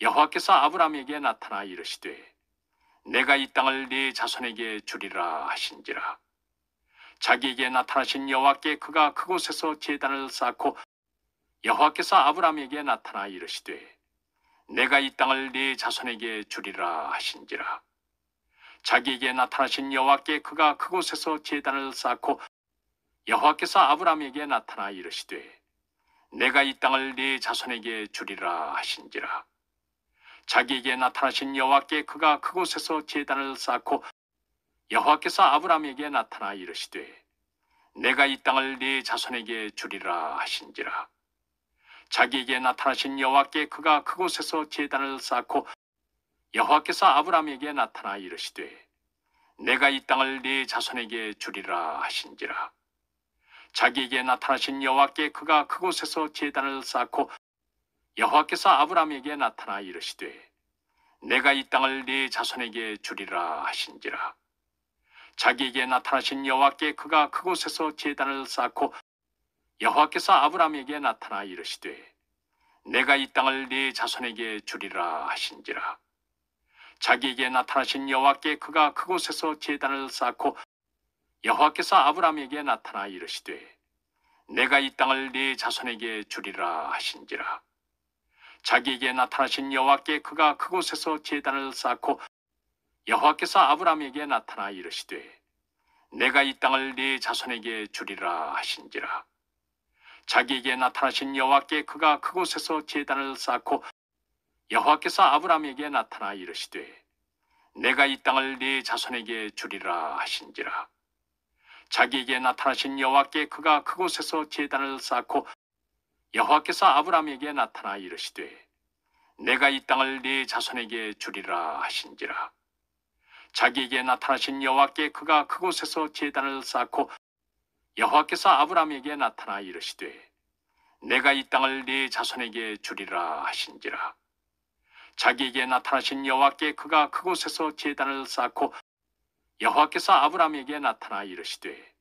여호와께서 아브라함에게 나타나 이르시되 내가 이 땅을 네 자손에게 주리라 하신지라 자기에게 나타나신 여호와께 그가 그곳에서 제단을 쌓고 여호와께서 아브라함에게 나타나 이르시되 내가 이 땅을 네 자손에게 주리라 하신지라 자기에게 나타나신 여호와께 그가 그곳에서 제단을 쌓고 여호와께서 아브라함에게 나타나 이르시되 내가 이 땅을 네 자손에게 주리라 하신지라 자기에게 나타나신 여호와께 그가 그곳에서 제단을 쌓고 여호와께서 아브라함에게 나타나 이르시되 내가 이 땅을 네 자손에게 주리라 하신지라 자기에게 나타나신 여호와께 그가 그곳에서 제단을 쌓고 여호와께서 아브라함에게 나타나 이르시되 내가 이 땅을 네 자손에게 주리라 하신지라 자기에게 나타나신 여호와께 그가 그곳에서 제단을 쌓고 여호와께서 아브라함에게 나타나 이르시되 내가 이 땅을 네 자손에게 주리라 하신지라. 자기에게 나타나신 여호와께 그가 그곳에서 제단을 쌓고 여호와께서 아브라함에게 나타나 이르시되 내가 이 땅을 네 자손에게 주리라 하신지라. 자기에게 나타나신 여호와께 그가 그곳에서 제단을 쌓고 여호와께서 아브라함에게 나타나 이르시되 내가 이 땅을 네 자손에게 주리라 하신지라. 자기에게 나타나신 여호와께 그가 그곳에서 제단을 쌓고 여호와께서 아브라함에게 나타나 이르시되 내가 이 땅을 네 자손에게 주리라 하신지라 자기에게 나타나신 여호와께 그가 그곳에서 제단을 쌓고 여호와께서 아브라함에게 나타나 이르시되 내가 이 땅을 네 자손에게 주리라 하신지라 자기에게 나타나신 여호와께 그가 그곳에서 제단을 쌓고 여호와께서 아브라함에게 나타나 이르시되 내가 이 땅을 네 자손에게 주리라 하신지라 자기에게 나타나신 여호와께 그가 그곳에서 제단을 쌓고 여호와께서 아브라함에게 나타나 이르시되 내가 이 땅을 네 자손에게 주리라 하신지라 자기에게 나타나신 여호와께 그가 그곳에서 제단을 쌓고 여호와께서 아브라함에게 나타나 이르시되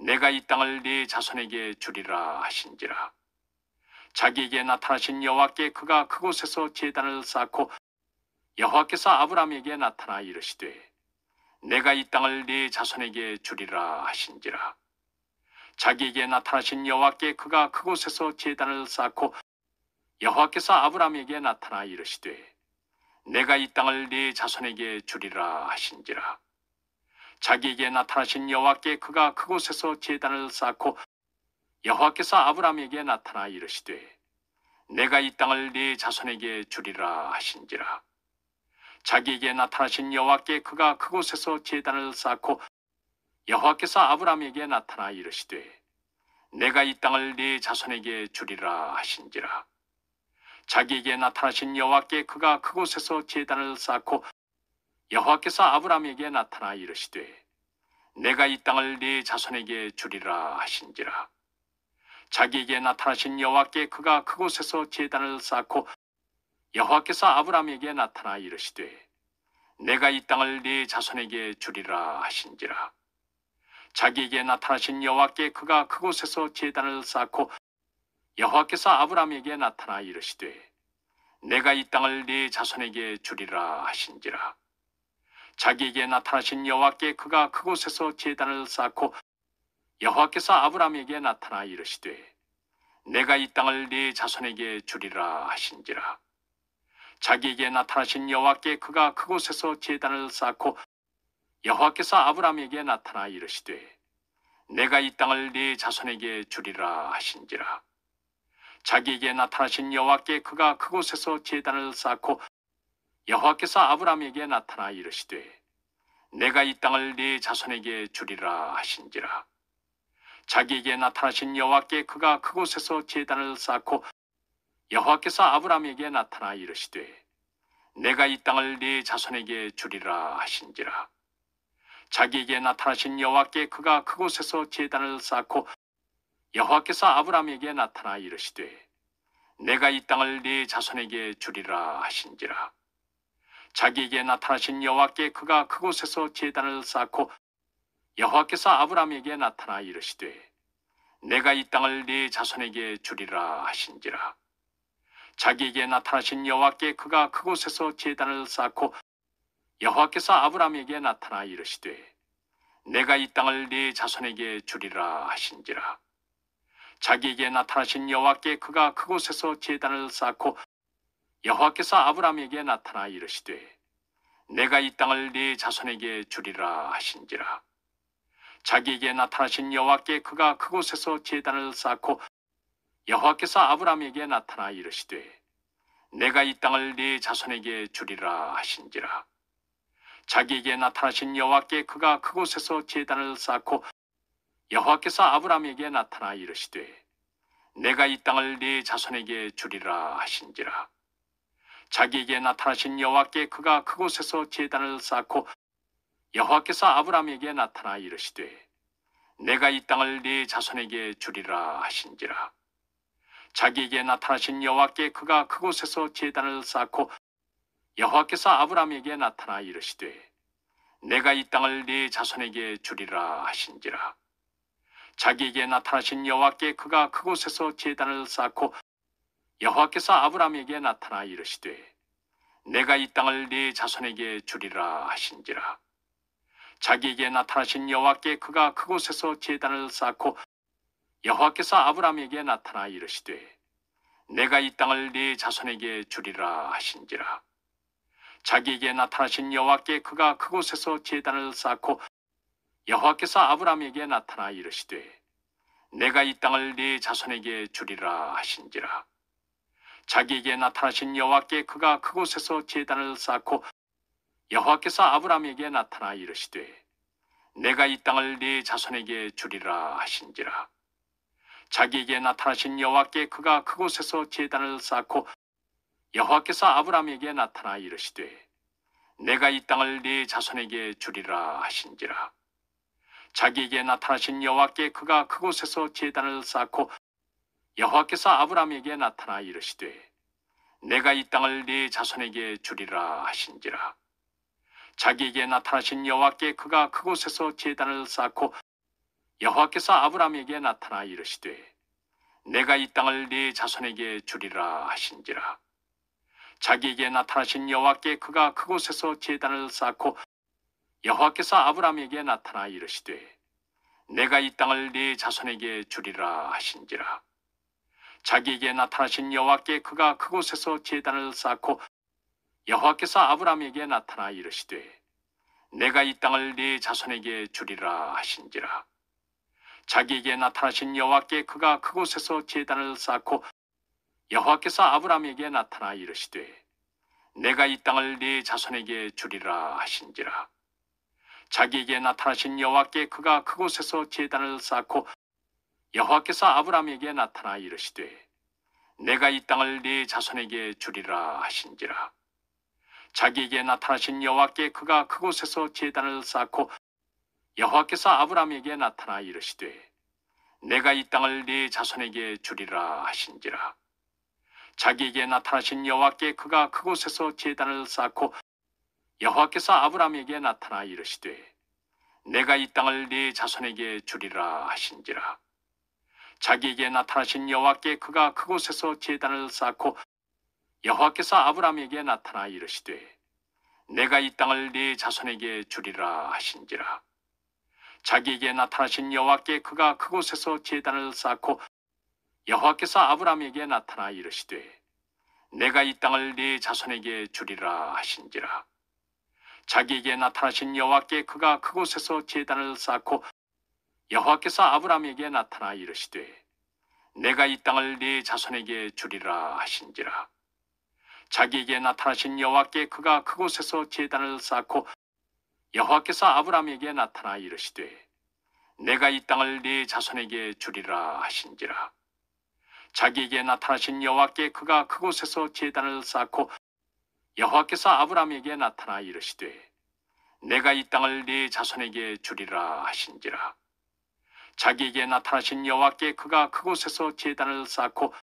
내가 이 땅을 네 자손에게 주리라 하신지라 자기에게 나타나신 여호와께 그가 그곳에서 제단을 쌓고 여호와께서 아브라함에게 나타나 이르시되 내가 이 땅을 네 자손에게 주리라 하신지라 자기에게 나타나신 여호와께 그가 그곳에서 제단을 쌓고 여호와께서 아브라함에게 나타나 이르시되 내가 이 땅을 네 자손에게 주리라 하신지라 자기에게 나타나신 여호와께 그가 그곳에서 제단을 쌓고 여호와께서 아브라함에게 나타나 이르시되 내가 이 땅을 네 자손에게 주리라 하신지라 자기에게 나타나신 여호와께 그가 그곳에서 제단을 쌓고 여호와께서 아브라함에게 나타나 이르시되 내가 이 땅을 네 자손에게 주리라 하신지라 자기에게 나타나신 여호와께 그가 그곳에서 제단을 쌓고 여호와께서 아브라함에게 나타나 이르시되 내가 이 땅을 네 자손에게 주리라 하신지라 자기에게 나타나신 여호와께 그가 그곳에서 제단을 쌓고 여호와께서 아브라함에게 나타나 이르시되 내가 이 땅을 네 자손에게 주리라 하신지라 자기에게 나타나신 여호와께 그가 그곳에서 제단을 쌓고 여호와께서 아브라함에게 나타나 이르시되 내가 이 땅을 네 자손에게 주리라 하신지라 자기에게 나타나신 여호와께 그가 그곳에서 제단을 쌓고 여호와께서 아브라함에게 나타나 이르시되 내가 이 땅을 네 자손에게 주리라 하신지라 자기에게 나타나신 여호와께 그가 그곳에서 제단을 쌓고 여호와께서 아브라함에게 나타나 이르시되 내가 이 땅을 네 자손에게 주리라 하신지라 자기에게 나타나신 여호와께 그가 그곳에서 제단을 쌓고 여호와께서 아브라함에게 나타나 이르시되 내가 이 땅을 네 자손에게 주리라 하신지라 자기에게 나타나신 여호와께 그가 그곳에서 제단을 쌓고 여호와께서 아브라함에게 나타나 이르시되 내가 이 땅을 네 자손에게 주리라 하신지라 자기에게 나타나신 여호와께 그가 그곳에서 제단을 쌓고 여호와께서 아브라함에게 나타나 이르시되 내가 이 땅을 네 자손에게 주리라 하신지라 자기에게 나타나신 여호와께 그가 그곳에서 제단을 쌓고 여호와께서 아브라함에게 나타나 이르시되 내가 이 땅을 네 자손에게 주리라 하신지라 자기에게 나타나신 여호와께 그가 그곳에서 제단을 쌓고 여호와께서 아브라함에게 나타나 이르시되 내가 이 땅을 네 자손에게 주리라 하신지라 자기에게 나타나신 여호와께 그가 그곳에서 제단을 쌓고 여호와께서 아브라함에게 나타나 이르시되 내가 이 땅을 네 자손에게 주리라 하신지라 자기에게 나타나신 여호와께 그가 그곳에서 제단을 쌓고 여호와께서 아브라함에게 나타나 이르시되 내가 이 땅을 네 자손에게 주리라 하신지라 자기에게 나타나신 여호와께 그가 그곳에서 제단을 쌓고 여호와께서 아브라함에게 나타나 이르시되 내가 이 땅을 네 자손에게 주리라 하신지라 자기에게 나타나신 여호와께 그가 그곳에서 제단을 쌓고 여호와께서 아브라함에게 나타나 이르시되 내가 이 땅을 네 자손에게 주리라 하신지라 자기에게 나타나신 여호와께 그가 그곳에서 제단을 쌓고 여호와께서 아브라함에게 나타나 이르시되 내가 이 땅을 네 자손에게 주리라 하신지라 자기에게 나타나신 여호와께 그가 그곳에서 제단을 쌓고 여호와께서 아브라함에게 나타나 이르시되 내가 이 땅을 네 자손에게 주리라 하신지라 자기에게 나타나신 여호와께 그가 그곳에서 제단을 쌓고 여호와께서 아브라함에게 나타나 이르시되 내가 이 땅을 네 자손에게 주리라 하신지라 자기에게 나타나신 여호와께 그가 그곳에서 제단을 쌓고 여호와께서 아브라함에게 나타나 이르시되 내가 이 땅을 네 자손에게 주리라 하신지라 자기에게 나타나신 여호와께 그가 그곳에서 제단을 쌓고 여호와께서 아브라함에게 나타나 이르시되 내가 이 땅을 네 자손에게 주리라 하신지라 자기에게 나타나신 여호와께 그가 그곳에서 제단을 쌓고 여호와께서 아브라함에게 나타나 이르시되 내가 이 땅을 네 자손에게 주리라 하신지라 자기에게 나타나신 여호와께 그가 그곳에서 제단을 쌓고 여호와께서 아브라함에게 나타나 이르시되 내가 이 땅을 네 자손에게 주리라 하신지라 자기에게 나타나신 여호와께 그가 그곳에서 제단을 쌓고 여호와께서 아브라함에게 나타나 이르시되 내가 이 땅을 네 자손에게 주리라 하신지라 자기에게 나타나신 여호와께 그가 그곳에서 제단을 쌓고 여호와께서 아브라함에게 나타나 이르시되 내가 이 땅을 네 자손에게 주리라 하신지라 자기에게 나타나신 여호와께 그가 그곳에서 제단을 쌓고 여호와께서 아브라함에게 나타나 이르시되 내가 이 땅을 네 자손에게 주리라 하신지라 자기에게 나타나신 여호와께 그가 그곳에서 제단을 쌓고 여호와께서 아브라함에게 나타나 이르시되 내가 이 땅을 네 자손에게 주리라 하신지라 자기에게 나타나신 여호와께 그가 그곳에서 제단을 쌓고 여호와께서 아브라함에게 나타나 이르시되 내가 이 땅을 네 자손에게 주리라 하신지라 자기에게 나타나신 여호와께 그가 그곳에서 제단을 쌓고 여호와께서 아브라함에게 나타나 이르시되 내가 이 땅을 네 자손에게 주리라 하신지라 자기에게 나타나신 여호와께 그가 그곳에서 제단을 쌓고 여호와께서 아브라함에게 나타나 이르시되 내가 이 땅을 네 자손에게 주리라 하신지라 자기에게 나타나신 여호와께 그가 그곳에서 제단을 쌓고 여호와께서 아브람에게 나타나 이르시되 내가 이 땅을 네 자손에게 주리라 하신지라 자기에게 나타나신 여호와께 그가 그곳에서 제단을 쌓고 여호와께서 아브람에게 나타나 이르시되 내가 이 땅을 네 자손에게 주리라 하신지라 자기에게 나타나신 여호와께 그가 그곳에서 제단을 쌓고 여호와께서 아브람에게 나타나 이르시되 내가 이 땅을 네 자손에게 주리라 하신지라 자기에게 나타나신 여호와께 그가 그곳에서 제단을 쌓고 여호와께서 아브라함에게 나타나 이르시되 내가 이 땅을 네 자손에게 주리라 하신지라 자기에게 나타나신 여호와께 그가 그곳에서 제단을 쌓고 여호와께서 아브라함에게 나타나 이르시되 내가 이 땅을 네 자손에게 주리라 하신지라 자기에게 나타나신 여호와께 그가 그곳에서 제단을 쌓고